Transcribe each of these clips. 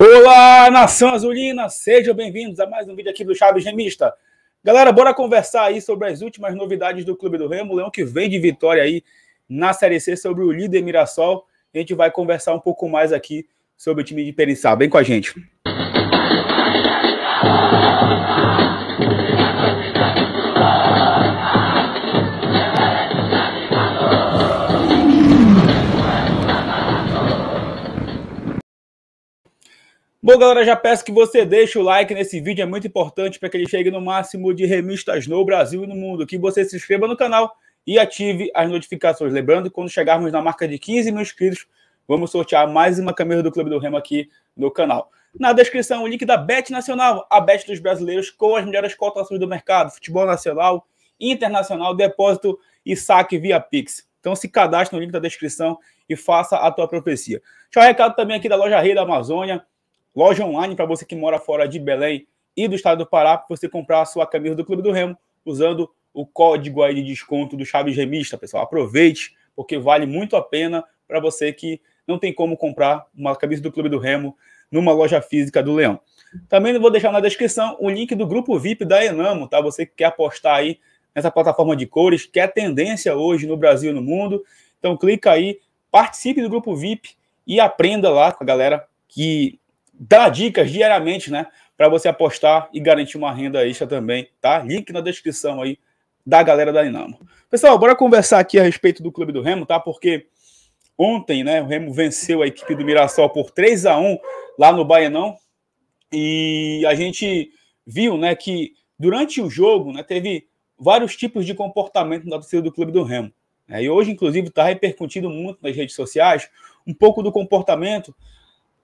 Olá, nação azulina! Sejam bem-vindos a mais um vídeo aqui do Chaves Remista. Galera, bora conversar aí sobre as últimas novidades do Clube do Remo. Leão que vem de vitória aí na Série C sobre o líder Mirassol. A gente vai conversar um pouco mais aqui sobre o time de Periçá. Vem com a gente. Música Bom, galera, já peço que você deixe o like nesse vídeo, é muito importante para que ele chegue no máximo de remistas no Brasil e no mundo. Que você se inscreva no canal e ative as notificações. Lembrando, quando chegarmos na marca de 15 mil inscritos, vamos sortear mais uma camisa do Clube do Remo aqui no canal. Na descrição, o link da Bet Nacional, a Bet dos brasileiros com as melhores cotações do mercado, futebol nacional, internacional, depósito e saque via Pix. Então se cadastre no link da descrição e faça a tua profecia. Tchau, recado também aqui da Loja Rei da Amazônia Loja online para você que mora fora de Belém e do estado do Pará, para você comprar a sua camisa do Clube do Remo usando o código aí de desconto do Chaves Remista, pessoal. Aproveite, porque vale muito a pena para você que não tem como comprar uma camisa do Clube do Remo numa loja física do Leão. Também vou deixar na descrição o link do grupo VIP da Enamo, tá? Você que quer apostar aí nessa plataforma de cores, que é tendência hoje no Brasil e no mundo. Então clica aí, participe do grupo VIP e aprenda lá com a galera que dá dicas diariamente, né? Para você apostar e garantir uma renda extra também, tá? Link na descrição aí da galera da Inamo. Pessoal, bora conversar aqui a respeito do clube do Remo, tá? Porque ontem, né, o Remo venceu a equipe do Mirassol por 3 a 1 lá no Baianão. E a gente viu, né, que durante o jogo, né, teve vários tipos de comportamento da torcida do clube do Remo. Né? E hoje, inclusive, está repercutindo muito nas redes sociais um pouco do comportamento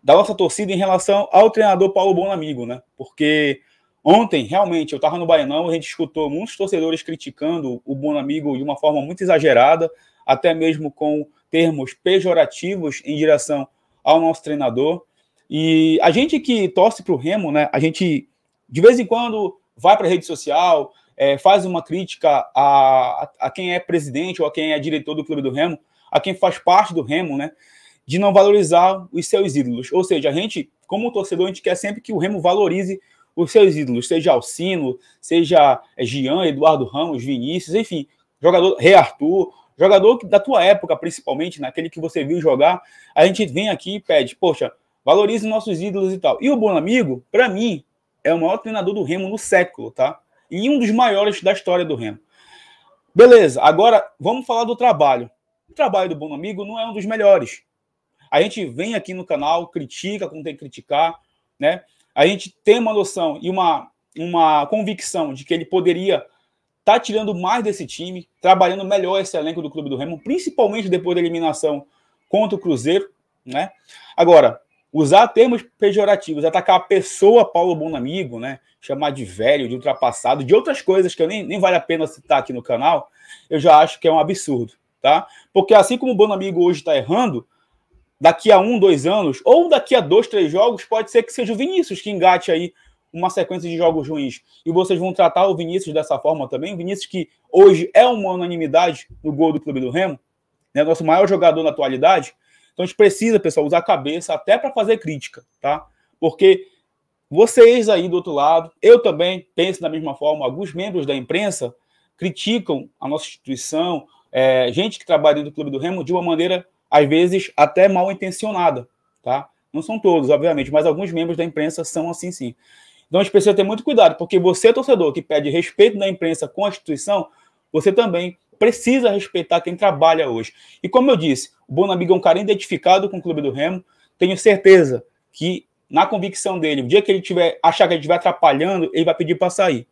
da nossa torcida em relação ao treinador Paulo Bonamigo, né? Porque ontem, realmente, eu estava no Baianão, a gente escutou muitos torcedores criticando o Bonamigo de uma forma muito exagerada, até mesmo com termos pejorativos em direção ao nosso treinador. E a gente que torce para o Remo, né? A gente de vez em quando vai para a rede social, é, faz uma crítica a, a, a quem é presidente ou a quem é diretor do clube do Remo, a quem faz parte do Remo, né? de não valorizar os seus ídolos. Ou seja, a gente, como torcedor, a gente quer sempre que o Remo valorize os seus ídolos, seja Alcino, seja Gian, eh, Eduardo Ramos, Vinícius, enfim, jogador Rei Arthur, jogador da tua época, principalmente, naquele que você viu jogar, a gente vem aqui e pede, poxa, valorize nossos ídolos e tal. E o bom amigo, para mim, é o maior treinador do Remo no século, tá? E um dos maiores da história do Remo. Beleza, agora vamos falar do trabalho. O trabalho do bom amigo não é um dos melhores, a gente vem aqui no canal, critica quando tem que criticar, né? A gente tem uma noção e uma, uma convicção de que ele poderia tá tirando mais desse time, trabalhando melhor esse elenco do Clube do Remo, principalmente depois da eliminação contra o Cruzeiro, né? Agora, usar termos pejorativos, atacar a pessoa Paulo Bonamigo, né? Chamar de velho, de ultrapassado, de outras coisas que eu nem, nem vale a pena citar aqui no canal, eu já acho que é um absurdo, tá? Porque assim como o Bonamigo hoje está errando, daqui a um, dois anos, ou daqui a dois, três jogos, pode ser que seja o Vinícius que engate aí uma sequência de jogos ruins. E vocês vão tratar o Vinícius dessa forma também? O Vinícius que hoje é uma unanimidade no gol do Clube do Remo, né? nosso maior jogador na atualidade. Então a gente precisa, pessoal, usar a cabeça até para fazer crítica, tá? Porque vocês é aí do outro lado, eu também penso da mesma forma, alguns membros da imprensa criticam a nossa instituição, é, gente que trabalha no Clube do Remo de uma maneira às vezes até mal intencionada, tá? Não são todos, obviamente, mas alguns membros da imprensa são assim sim. Então a gente precisa ter muito cuidado, porque você, torcedor, que pede respeito da imprensa com a instituição, você também precisa respeitar quem trabalha hoje. E como eu disse, o Bonamigo é um cara identificado com o clube do Remo. Tenho certeza que, na convicção dele, o dia que ele tiver achar que ele estiver atrapalhando, ele vai pedir para sair.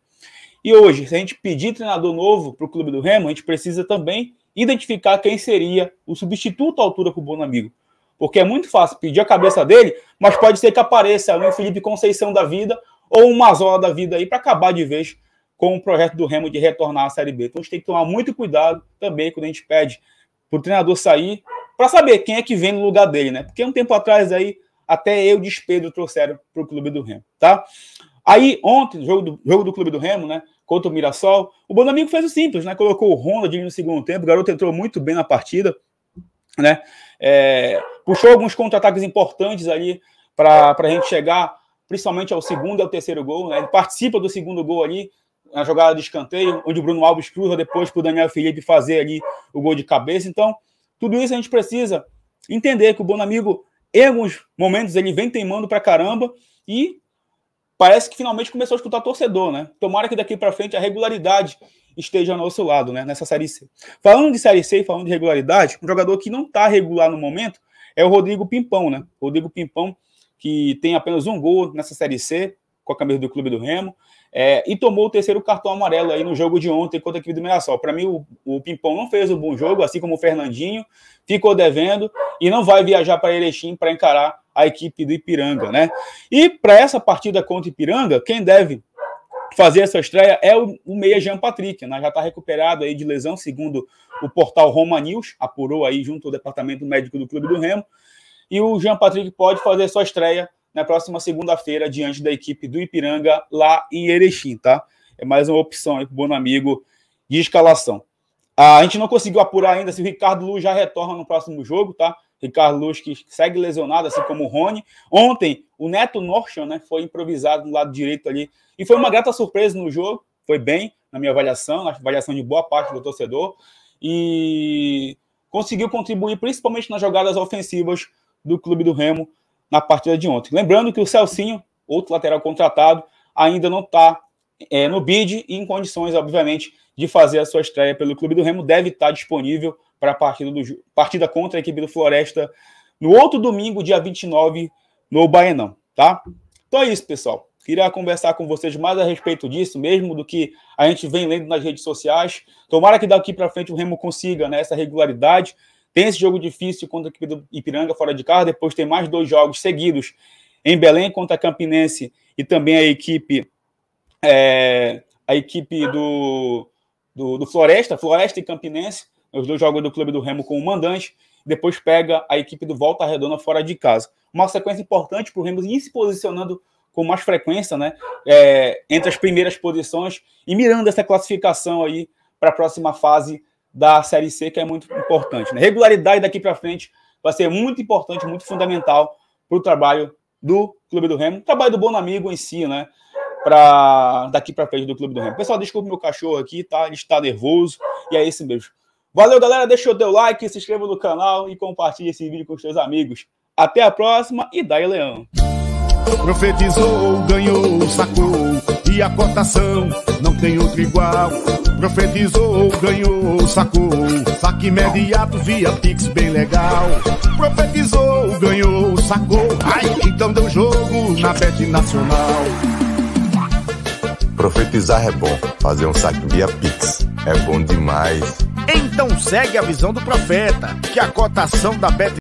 E hoje, se a gente pedir treinador novo para o clube do Remo, a gente precisa também identificar quem seria o substituto à altura para o Bonamigo. Porque é muito fácil pedir a cabeça dele, mas pode ser que apareça um Felipe Conceição da vida ou um Mazola da vida aí para acabar de vez com o projeto do Remo de retornar à Série B. Então a gente tem que tomar muito cuidado também quando a gente pede para o treinador sair, para saber quem é que vem no lugar dele, né? Porque um tempo atrás aí, até eu e o Despedro trouxeram para o Clube do Remo, tá? Aí ontem, no jogo do, jogo do Clube do Remo, né? contra o Mirassol. O Bonamigo fez o simples, né? Colocou o Ronald no segundo tempo, o garoto entrou muito bem na partida, né? É, puxou alguns contra-ataques importantes ali para a gente chegar, principalmente ao segundo e ao terceiro gol, né? Ele participa do segundo gol ali, na jogada de escanteio, onde o Bruno Alves cruza depois para o Daniel Felipe fazer ali o gol de cabeça. Então, tudo isso a gente precisa entender que o Bonamigo, em alguns momentos, ele vem teimando para caramba e parece que finalmente começou a escutar torcedor, né? Tomara que daqui para frente a regularidade esteja ao nosso lado, né? Nessa Série C. Falando de Série C e falando de regularidade, um jogador que não está regular no momento é o Rodrigo Pimpão, né? Rodrigo Pimpão, que tem apenas um gol nessa Série C, com a camisa do Clube do Remo, é, e tomou o terceiro cartão amarelo aí no jogo de ontem contra a equipe do Mirassol. Para mim, o, o Pimpão não fez um bom jogo, assim como o Fernandinho, ficou devendo e não vai viajar para Erechim para encarar a equipe do Ipiranga, né? E para essa partida contra o Ipiranga, quem deve fazer essa estreia é o, o meia Jean Patrick, né? Já está recuperado aí de lesão, segundo o portal Roma News, apurou aí junto ao departamento médico do Clube do Remo. E o Jean Patrick pode fazer sua estreia na próxima segunda-feira diante da equipe do Ipiranga lá em Erechim, tá? É mais uma opção aí para o bom amigo de escalação. Ah, a gente não conseguiu apurar ainda se o Ricardo Lu já retorna no próximo jogo, tá? Ricardo Luz, que segue lesionado, assim como o Rony. Ontem, o Neto Norchan né, foi improvisado no lado direito ali. E foi uma grata surpresa no jogo. Foi bem, na minha avaliação, na avaliação de boa parte do torcedor. E conseguiu contribuir principalmente nas jogadas ofensivas do clube do Remo na partida de ontem. Lembrando que o Celcinho, outro lateral contratado, ainda não está é, no bid e em condições, obviamente, de fazer a sua estreia pelo Clube do Remo. Deve estar tá disponível para a partida, do, partida contra a equipe do Floresta no outro domingo, dia 29, no Baenão, tá? Então é isso, pessoal. Queria conversar com vocês mais a respeito disso, mesmo do que a gente vem lendo nas redes sociais. Tomara que daqui para frente o Remo consiga né, essa regularidade. Tem esse jogo difícil contra a equipe do Ipiranga fora de casa, depois tem mais dois jogos seguidos em Belém contra a Campinense e também a equipe é, a equipe do, do, do Floresta, Floresta e Campinense. Os dois jogos do Clube do Remo com o mandante, depois pega a equipe do Volta Redonda fora de casa. Uma sequência importante para o Remo ir se posicionando com mais frequência, né? É, entre as primeiras posições e mirando essa classificação aí para a próxima fase da Série C, que é muito importante. Né? Regularidade daqui para frente vai ser muito importante, muito fundamental para o trabalho do Clube do Remo, trabalho do Bom Amigo em si, né? Para daqui para frente do Clube do Remo. Pessoal, desculpa meu cachorro aqui, tá? Ele está nervoso e é esse mesmo. Valeu, galera. Deixa o teu like, se inscreva no canal e compartilhe esse vídeo com os seus amigos. Até a próxima e dai leão. Profetizou, ganhou, sacou e a cotação não tem outro igual. Profetizou, ganhou, sacou, saque imediato via Pix, bem legal. Profetizou, ganhou, sacou, ai, então deu jogo na Bet Nacional. Profetizar é bom, fazer um saque via Pix é bom demais. Então segue a visão do profeta, que a cotação da Bet